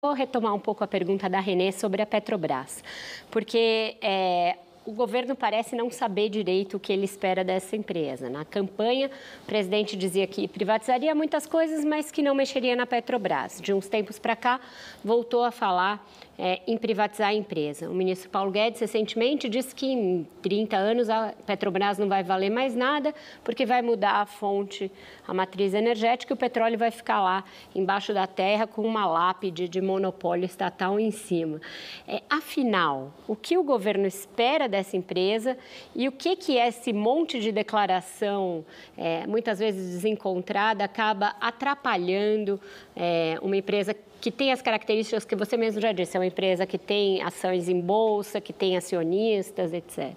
Vou retomar um pouco a pergunta da René sobre a Petrobras, porque é, o governo parece não saber direito o que ele espera dessa empresa. Na campanha, o presidente dizia que privatizaria muitas coisas, mas que não mexeria na Petrobras. De uns tempos para cá, voltou a falar é, em privatizar a empresa. O ministro Paulo Guedes recentemente disse que em 30 anos a Petrobras não vai valer mais nada, porque vai mudar a fonte, a matriz energética, e o petróleo vai ficar lá embaixo da terra com uma lápide de monopólio estatal em cima. É, afinal, o que o governo espera dessa dessa empresa e o que, que esse monte de declaração, é, muitas vezes desencontrada, acaba atrapalhando é, uma empresa que tem as características que você mesmo já disse, é uma empresa que tem ações em bolsa, que tem acionistas, etc.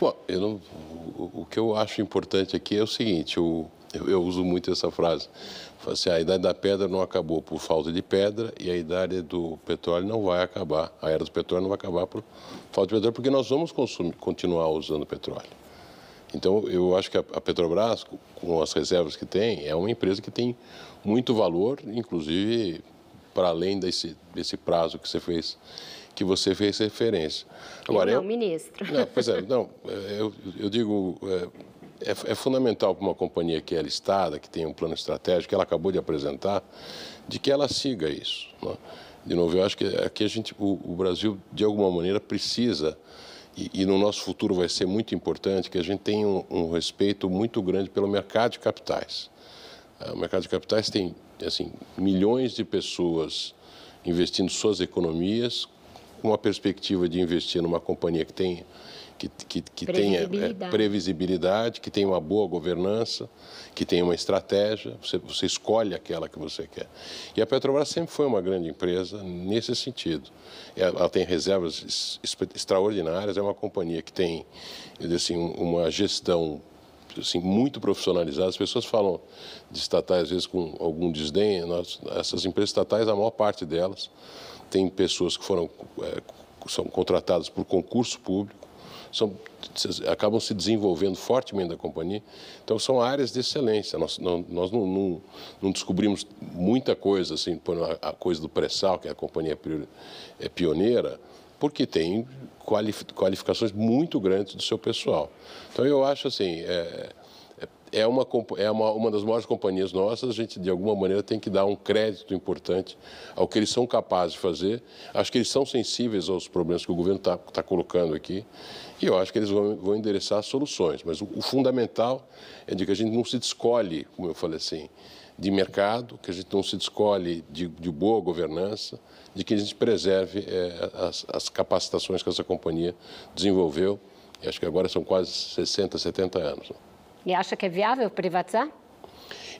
Bom, não, o, o que eu acho importante aqui é o seguinte, o, eu, eu uso muito essa frase. Assim, a idade da pedra não acabou por falta de pedra e a idade do petróleo não vai acabar. A era do petróleo não vai acabar por falta de petróleo, porque nós vamos consumir, continuar usando petróleo. Então, eu acho que a Petrobras, com as reservas que tem, é uma empresa que tem muito valor, inclusive para além desse, desse prazo que você fez, que você fez referência. Agora, eu não, eu, ministro. Não, pois é, não, é, eu, eu digo, é, é, é fundamental para uma companhia que é listada, que tem um plano estratégico, que ela acabou de apresentar, de que ela siga isso. Né? De novo, eu acho que aqui a gente, o, o Brasil, de alguma maneira, precisa e, e, no nosso futuro vai ser muito importante que a gente tenha um, um, respeito muito grande pelo mercado de capitais. Ah, o mercado de capitais tem assim milhões de pessoas investindo suas economias com uma perspectiva de investir numa companhia que tem que, que, que previsibilidade. tenha é, previsibilidade, que tenha uma boa governança, que tenha uma estratégia, você, você escolhe aquela que você quer. E a Petrobras sempre foi uma grande empresa nesse sentido. Ela tem reservas extraordinárias, é uma companhia que tem assim, uma gestão assim, muito profissionalizadas. As pessoas falam de estatais, às vezes, com algum desdém. Nós, essas empresas estatais, a maior parte delas, tem pessoas que foram, é, são contratadas por concurso público, são, acabam se desenvolvendo fortemente da companhia. Então, são áreas de excelência. Nós, não, nós não, não, não descobrimos muita coisa, assim, a, a coisa do pré-sal, que a companhia é, é pioneira, porque tem qualificações muito grandes do seu pessoal. Então, eu acho assim, é, é, é uma, é uma, uma das maiores companhias nossas, a gente, de alguma maneira, tem que dar um crédito importante ao que eles são capazes de fazer. Acho que eles são sensíveis aos problemas que o governo está tá colocando aqui e eu acho que eles vão, vão endereçar soluções. Mas o, o fundamental é de que a gente não se descolhe, como eu falei assim, de mercado, que a gente não se descolhe de, de boa governança, de que a gente preserve é, as, as, capacitações que essa companhia desenvolveu. E acho que agora são quase 60, 70 anos. Né? E acha que é viável privatizar?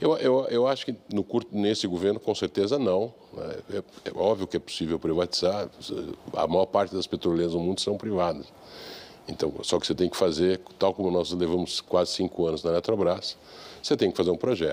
Eu, eu, eu acho que no curto, nesse governo, com certeza não. É, é, é óbvio que é possível privatizar. A maior parte das petroleiras do mundo são privadas. Então, só que você tem que fazer, tal como nós levamos quase cinco anos na Eletrobras, você tem que fazer um projeto.